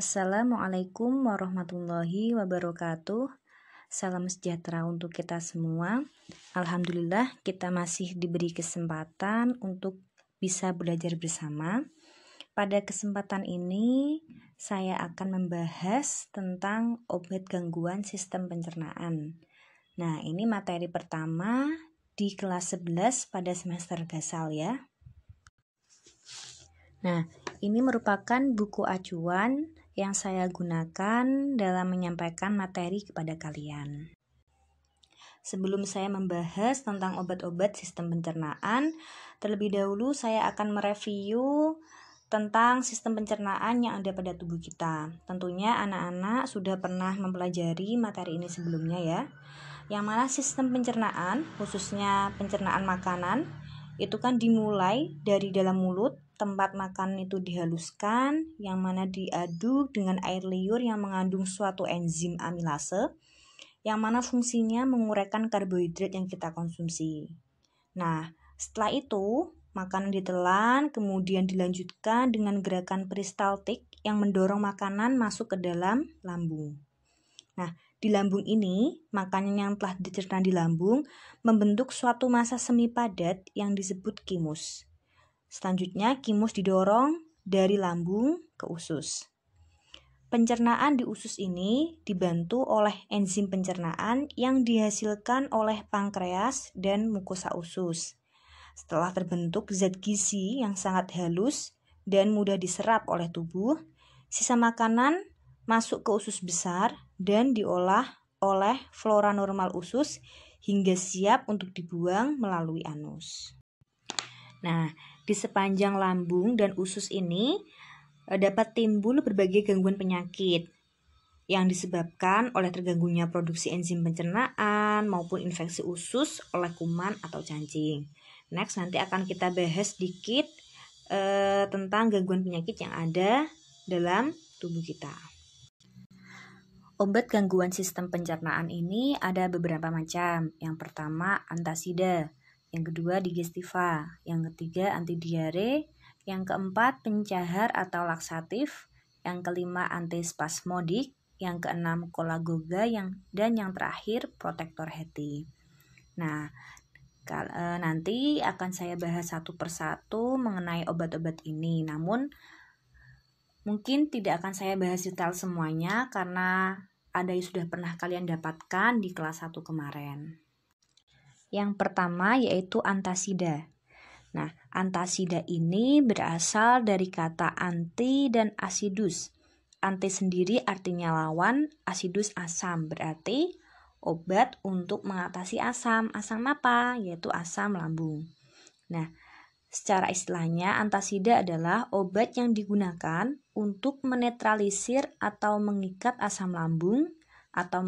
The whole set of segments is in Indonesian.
Assalamualaikum warahmatullahi wabarakatuh. Salam sejahtera untuk kita semua. Alhamdulillah, kita masih diberi kesempatan untuk bisa belajar bersama. Pada kesempatan ini, saya akan membahas tentang obat gangguan sistem pencernaan. Nah, ini materi pertama di kelas 11 pada semester gasal ya. Nah, ini merupakan buku acuan yang saya gunakan dalam menyampaikan materi kepada kalian. Sebelum saya membahas tentang obat-obat sistem pencernaan, terlebih dahulu saya akan mereview tentang sistem pencernaan yang ada pada tubuh kita. Tentunya anak-anak sudah pernah mempelajari materi ini sebelumnya ya. Yang mana sistem pencernaan, khususnya pencernaan makanan, itu kan dimulai dari dalam mulut tempat makan itu dihaluskan, yang mana diaduk dengan air liur yang mengandung suatu enzim amilase, yang mana fungsinya menguraikan karbohidrat yang kita konsumsi. Nah, setelah itu, makanan ditelan, kemudian dilanjutkan dengan gerakan peristaltik yang mendorong makanan masuk ke dalam lambung. Nah, di lambung ini, makanan yang telah dicerna di lambung membentuk suatu masa semi padat yang disebut kimus. Selanjutnya, kimus didorong dari lambung ke usus. Pencernaan di usus ini dibantu oleh enzim pencernaan yang dihasilkan oleh pankreas dan mukosa usus. Setelah terbentuk zat gizi yang sangat halus dan mudah diserap oleh tubuh, sisa makanan masuk ke usus besar dan diolah oleh flora normal usus hingga siap untuk dibuang melalui anus. Nah, di sepanjang lambung dan usus ini eh, dapat timbul berbagai gangguan penyakit yang disebabkan oleh terganggunya produksi enzim pencernaan maupun infeksi usus oleh kuman atau cacing. Next nanti akan kita bahas sedikit eh, tentang gangguan penyakit yang ada dalam tubuh kita. Obat gangguan sistem pencernaan ini ada beberapa macam. Yang pertama, antasida yang kedua digestiva, yang ketiga anti diare, yang keempat pencahar atau laksatif, yang kelima antispasmodik, yang keenam kolagoga yang dan yang terakhir protektor heti. Nah, e, nanti akan saya bahas satu persatu mengenai obat-obat ini. Namun mungkin tidak akan saya bahas detail semuanya karena ada yang sudah pernah kalian dapatkan di kelas 1 kemarin. Yang pertama yaitu antasida. Nah, antasida ini berasal dari kata anti dan asidus. Anti sendiri artinya lawan, asidus asam, berarti obat untuk mengatasi asam. Asam apa? Yaitu asam lambung. Nah, Secara istilahnya, antasida adalah obat yang digunakan untuk menetralisir atau mengikat asam lambung atau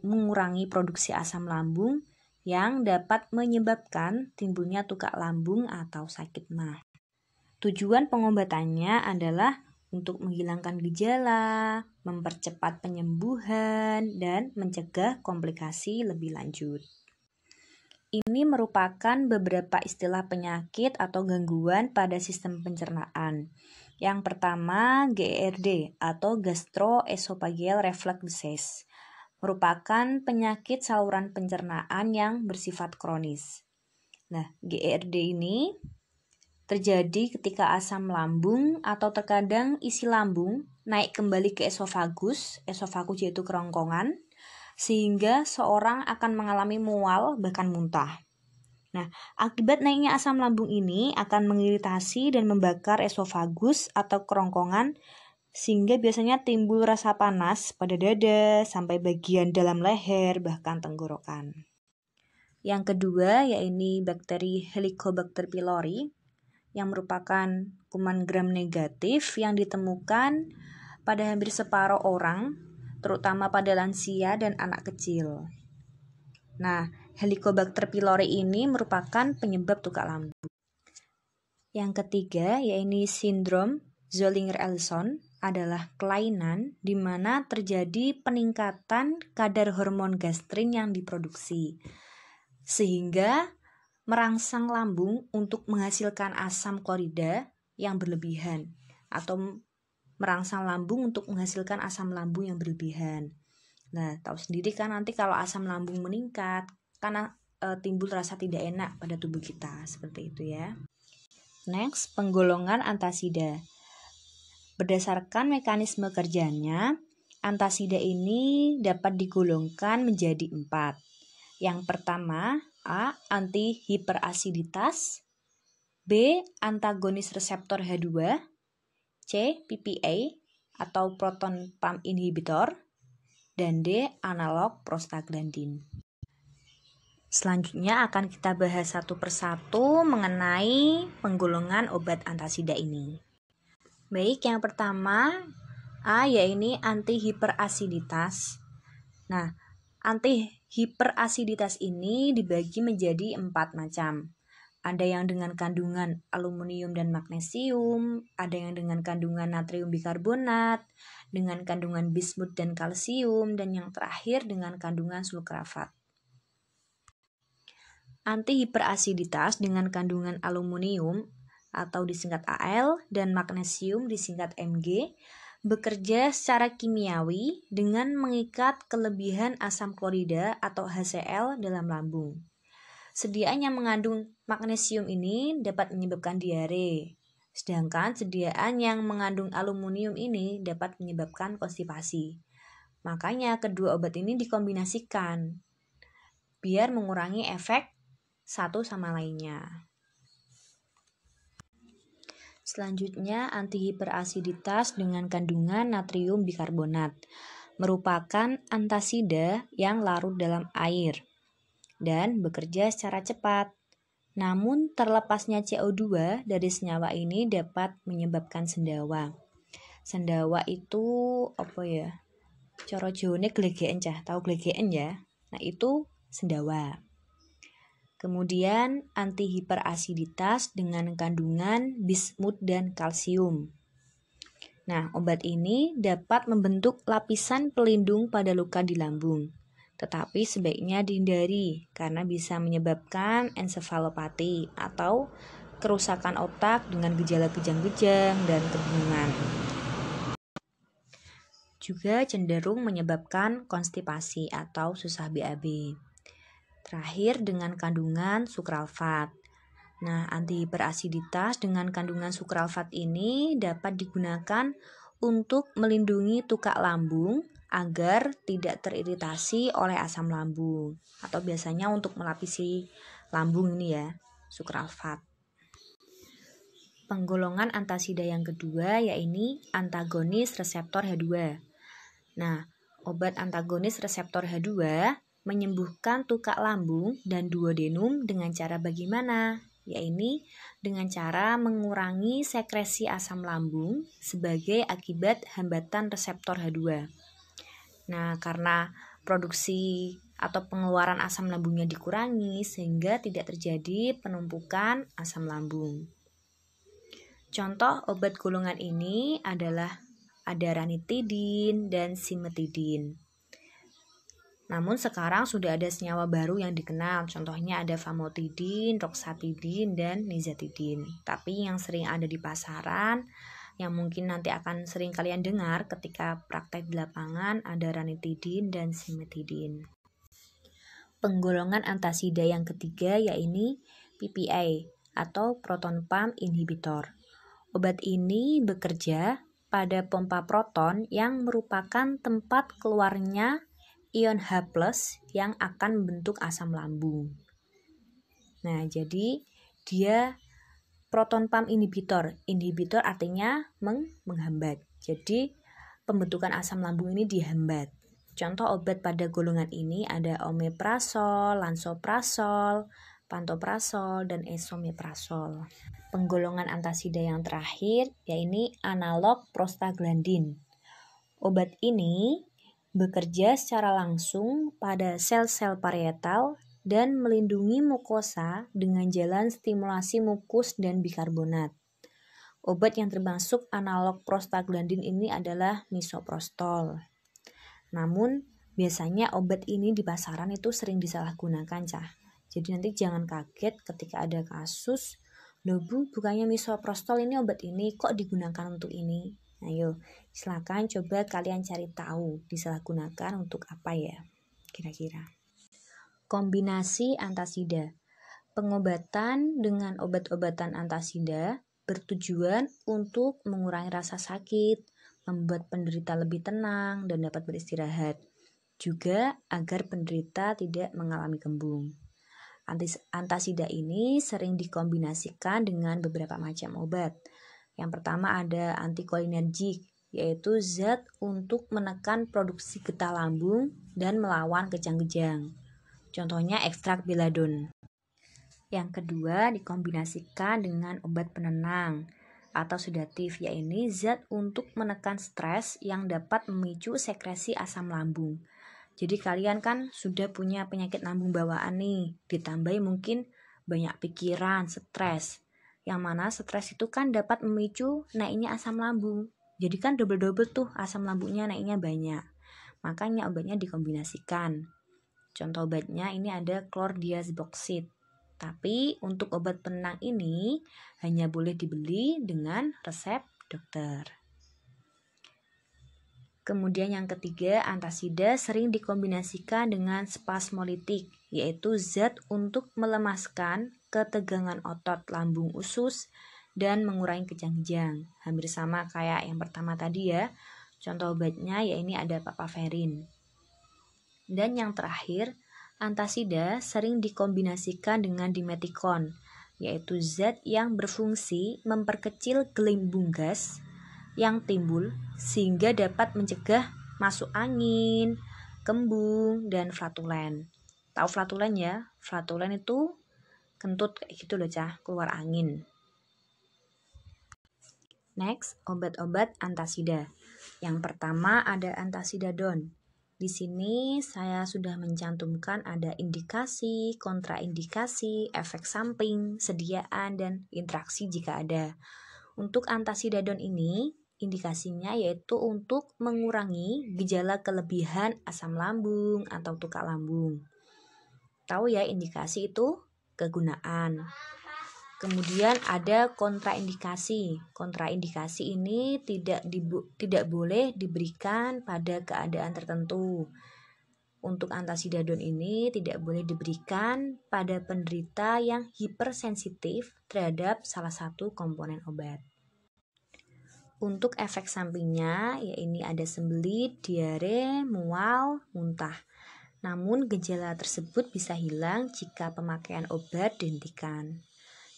mengurangi produksi asam lambung yang dapat menyebabkan timbulnya tukak lambung atau sakit mah. Tujuan pengobatannya adalah untuk menghilangkan gejala, mempercepat penyembuhan, dan mencegah komplikasi lebih lanjut. Ini merupakan beberapa istilah penyakit atau gangguan pada sistem pencernaan. Yang pertama, GERD atau gastroesophageal reflux disease merupakan penyakit saluran pencernaan yang bersifat kronis. Nah, GERD ini terjadi ketika asam lambung atau terkadang isi lambung naik kembali ke esofagus, esofagus yaitu kerongkongan, sehingga seorang akan mengalami mual bahkan muntah. Nah, akibat naiknya asam lambung ini akan mengiritasi dan membakar esofagus atau kerongkongan sehingga biasanya timbul rasa panas pada dada sampai bagian dalam leher bahkan tenggorokan. Yang kedua yaitu bakteri Helicobacter pylori yang merupakan kuman gram negatif yang ditemukan pada hampir separuh orang, terutama pada lansia dan anak kecil. Nah, Helicobacter pylori ini merupakan penyebab tukak lambung. Yang ketiga yaitu sindrom Zollinger-Ellison adalah kelainan di mana terjadi peningkatan kadar hormon gastrin yang diproduksi. Sehingga merangsang lambung untuk menghasilkan asam klorida yang berlebihan atau merangsang lambung untuk menghasilkan asam lambung yang berlebihan. Nah, tahu sendiri kan nanti kalau asam lambung meningkat karena e, timbul rasa tidak enak pada tubuh kita, seperti itu ya. Next, penggolongan antasida. Berdasarkan mekanisme kerjanya, antasida ini dapat digolongkan menjadi empat. Yang pertama, A. Antihiperaciditas B. Antagonis reseptor H2 C. PPA atau proton pump inhibitor dan D. Analog prostaglandin Selanjutnya akan kita bahas satu persatu mengenai penggolongan obat antasida ini. Baik, yang pertama A yaitu ini anti hiperasiditas. Nah, anti hiperasiditas ini dibagi menjadi empat macam. Ada yang dengan kandungan aluminium dan magnesium, ada yang dengan kandungan natrium bikarbonat, dengan kandungan bismut dan kalsium, dan yang terakhir dengan kandungan sulcrafat Anti hiperasiditas dengan kandungan aluminium atau disingkat AL dan magnesium disingkat Mg bekerja secara kimiawi dengan mengikat kelebihan asam klorida atau HCl dalam lambung. Sediaan yang mengandung magnesium ini dapat menyebabkan diare, sedangkan sediaan yang mengandung aluminium ini dapat menyebabkan konstipasi. Makanya kedua obat ini dikombinasikan biar mengurangi efek satu sama lainnya. Selanjutnya, antihiperasiditas dengan kandungan natrium bikarbonat merupakan antasida yang larut dalam air dan bekerja secara cepat. Namun, terlepasnya CO2 dari senyawa ini dapat menyebabkan sendawa. Sendawa itu apa ya? Coro jone glegeen cah, tahu glegeen ya? Nah, itu sendawa. Kemudian antihiperasiditas dengan kandungan bismut dan kalsium. Nah, obat ini dapat membentuk lapisan pelindung pada luka di lambung. Tetapi sebaiknya dihindari karena bisa menyebabkan ensefalopati atau kerusakan otak dengan gejala kejang-kejang dan kebingungan. Juga cenderung menyebabkan konstipasi atau susah BAB. Terakhir dengan kandungan sukralfat. Nah, antihiperasiditas dengan kandungan sukralfat ini dapat digunakan untuk melindungi tukak lambung agar tidak teriritasi oleh asam lambung atau biasanya untuk melapisi lambung ini ya, sukralfat. Penggolongan antasida yang kedua yaitu antagonis reseptor H2. Nah, obat antagonis reseptor H2 menyembuhkan tukak lambung dan duodenum dengan cara bagaimana? Yaitu dengan cara mengurangi sekresi asam lambung sebagai akibat hambatan reseptor H2. Nah, karena produksi atau pengeluaran asam lambungnya dikurangi sehingga tidak terjadi penumpukan asam lambung. Contoh obat golongan ini adalah ada ranitidin dan simetidin. Namun sekarang sudah ada senyawa baru yang dikenal, contohnya ada famotidin, roxatidin, dan nizatidin. Tapi yang sering ada di pasaran, yang mungkin nanti akan sering kalian dengar ketika praktek di lapangan ada ranitidin dan simetidin. Penggolongan antasida yang ketiga yaitu PPI atau proton pump inhibitor. Obat ini bekerja pada pompa proton yang merupakan tempat keluarnya ion H+ yang akan membentuk asam lambung. Nah, jadi dia proton pump inhibitor. Inhibitor artinya meng menghambat. Jadi pembentukan asam lambung ini dihambat. Contoh obat pada golongan ini ada omeprazol, lansoprazol, pantoprazol, dan esomeprazol. Penggolongan antasida yang terakhir yaitu analog prostaglandin. Obat ini bekerja secara langsung pada sel-sel parietal dan melindungi mukosa dengan jalan stimulasi mukus dan bikarbonat. Obat yang termasuk analog prostaglandin ini adalah misoprostol. Namun, biasanya obat ini di pasaran itu sering disalahgunakan, Cah. Jadi nanti jangan kaget ketika ada kasus, loh bukannya misoprostol ini obat ini, kok digunakan untuk ini? Ayo, silakan coba kalian cari tahu disalahgunakan untuk apa ya kira-kira. Kombinasi antasida. Pengobatan dengan obat-obatan antasida bertujuan untuk mengurangi rasa sakit, membuat penderita lebih tenang dan dapat beristirahat. Juga agar penderita tidak mengalami kembung. Antasida ini sering dikombinasikan dengan beberapa macam obat yang pertama ada antikolinergik, yaitu zat untuk menekan produksi getah lambung dan melawan kejang-kejang. Contohnya ekstrak beladon. Yang kedua dikombinasikan dengan obat penenang atau sedatif, yaitu zat untuk menekan stres yang dapat memicu sekresi asam lambung. Jadi kalian kan sudah punya penyakit lambung bawaan nih, ditambahi mungkin banyak pikiran, stres. Yang mana stres itu kan dapat memicu naiknya asam lambung. Jadi kan double-double tuh asam lambungnya naiknya banyak. Makanya obatnya dikombinasikan. Contoh obatnya ini ada klordiazboksit. Tapi untuk obat penenang ini hanya boleh dibeli dengan resep dokter. Kemudian yang ketiga, antasida sering dikombinasikan dengan spasmolitik, yaitu zat untuk melemaskan ketegangan otot lambung usus, dan mengurangi kejang-kejang. Hampir sama kayak yang pertama tadi ya. Contoh obatnya ya ini ada papaverin. Dan yang terakhir, antasida sering dikombinasikan dengan dimetikon, yaitu zat yang berfungsi memperkecil gelembung gas yang timbul sehingga dapat mencegah masuk angin, kembung, dan flatulen. Tahu flatulen ya? Flatulen itu kentut kayak gitu loh cah, keluar angin. Next, obat-obat antasida. Yang pertama ada antasidadon. Di sini saya sudah mencantumkan ada indikasi, kontraindikasi, efek samping, sediaan, dan interaksi jika ada. Untuk antasidadon ini, indikasinya yaitu untuk mengurangi gejala kelebihan asam lambung atau tukak lambung. Tahu ya indikasi itu kegunaan. Kemudian ada kontraindikasi. Kontraindikasi ini tidak dibu tidak boleh diberikan pada keadaan tertentu. Untuk antasidadon ini tidak boleh diberikan pada penderita yang hipersensitif terhadap salah satu komponen obat. Untuk efek sampingnya, ya ini ada sembelit, diare, mual, muntah. Namun, gejala tersebut bisa hilang jika pemakaian obat dihentikan.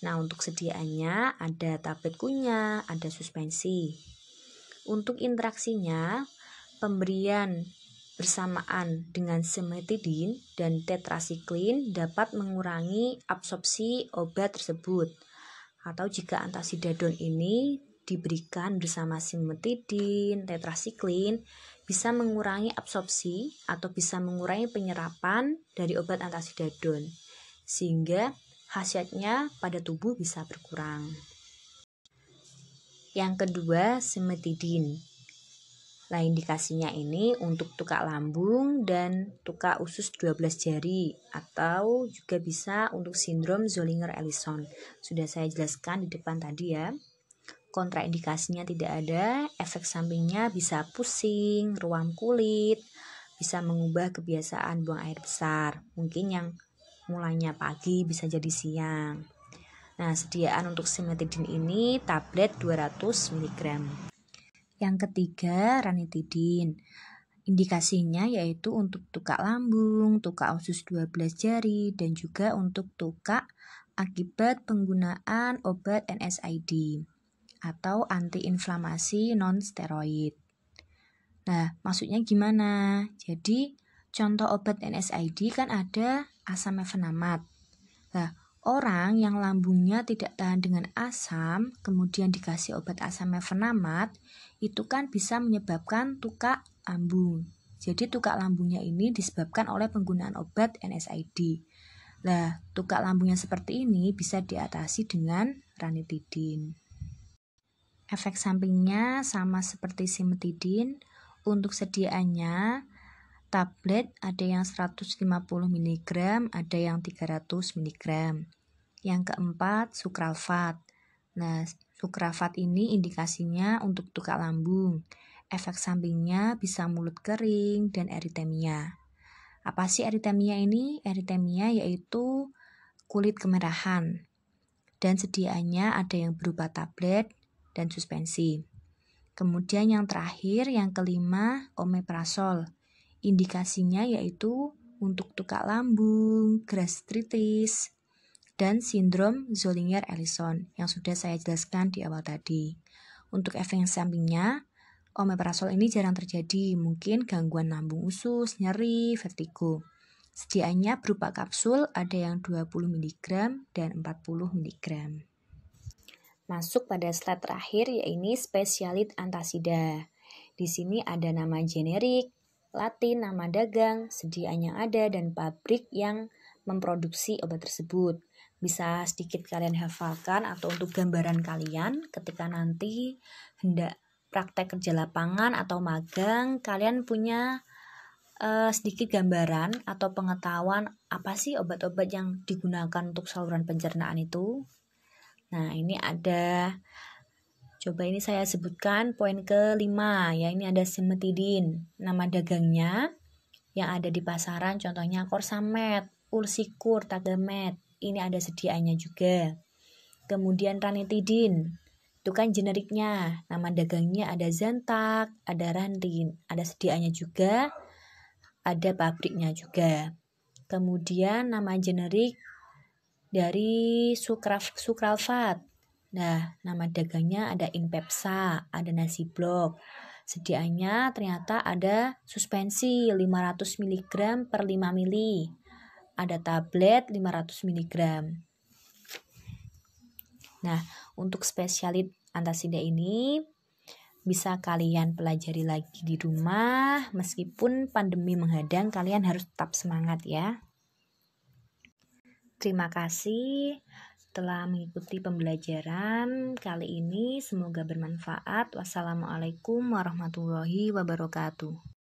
Nah, untuk sediaannya ada tablet kunyah, ada suspensi. Untuk interaksinya, pemberian bersamaan dengan semetidin dan tetrasiklin dapat mengurangi absorpsi obat tersebut. Atau jika antasidadon ini diberikan bersama simetidin, tetrasiklin, bisa mengurangi absorpsi atau bisa mengurangi penyerapan dari obat antasidadon, sehingga khasiatnya pada tubuh bisa berkurang. Yang kedua, simetidin, Nah, indikasinya ini untuk tukak lambung dan tukak usus 12 jari atau juga bisa untuk sindrom Zollinger-Ellison. Sudah saya jelaskan di depan tadi ya kontraindikasinya tidak ada, efek sampingnya bisa pusing, ruam kulit, bisa mengubah kebiasaan buang air besar. Mungkin yang mulanya pagi bisa jadi siang. Nah, sediaan untuk simetidin ini tablet 200 mg. Yang ketiga, ranitidin. Indikasinya yaitu untuk tukak lambung, tukak usus 12 jari, dan juga untuk tukak akibat penggunaan obat NSAID atau antiinflamasi non-steroid. Nah, maksudnya gimana? Jadi, contoh obat NSAID kan ada asam mefenamat. Nah, orang yang lambungnya tidak tahan dengan asam, kemudian dikasih obat asam mefenamat, itu kan bisa menyebabkan tukak lambung. Jadi, tukak lambungnya ini disebabkan oleh penggunaan obat NSAID. Nah, tukak lambungnya seperti ini bisa diatasi dengan ranitidin. Efek sampingnya sama seperti simetidin. Untuk sediaannya, tablet ada yang 150 mg, ada yang 300 mg. Yang keempat, sukralfat. Nah, sukralfat ini indikasinya untuk tukak lambung. Efek sampingnya bisa mulut kering dan eritemia. Apa sih eritemia ini? Eritemia yaitu kulit kemerahan. Dan sediaannya ada yang berupa tablet, dan suspensi. Kemudian yang terakhir, yang kelima, omeprazol. Indikasinya yaitu untuk tukak lambung, gastritis, dan sindrom Zollinger-Ellison yang sudah saya jelaskan di awal tadi. Untuk efek sampingnya, omeprazol ini jarang terjadi, mungkin gangguan lambung usus, nyeri, vertigo. Sediaannya berupa kapsul, ada yang 20 mg dan 40 mg masuk pada slide terakhir yaitu spesialit antasida. Di sini ada nama generik, Latin, nama dagang, sediaan yang ada, dan pabrik yang memproduksi obat tersebut. Bisa sedikit kalian hafalkan atau untuk gambaran kalian ketika nanti hendak praktek kerja lapangan atau magang, kalian punya uh, sedikit gambaran atau pengetahuan apa sih obat-obat yang digunakan untuk saluran pencernaan itu. Nah, ini ada coba ini saya sebutkan poin kelima ya ini ada simetidin nama dagangnya yang ada di pasaran contohnya korsamet, ulsikur, tagamet. Ini ada sediaannya juga. Kemudian ranitidin. Itu kan generiknya. Nama dagangnya ada Zantac, ada rantin ada sediaannya juga, ada pabriknya juga. Kemudian nama generik dari sukraf, sukralfat. Nah, nama dagangnya ada Inpepsa, ada nasi blok. Sediaannya ternyata ada suspensi 500 mg per 5 mili. Ada tablet 500 mg. Nah, untuk spesialit antasida ini bisa kalian pelajari lagi di rumah meskipun pandemi menghadang kalian harus tetap semangat ya. Terima kasih telah mengikuti pembelajaran kali ini. Semoga bermanfaat. Wassalamualaikum warahmatullahi wabarakatuh.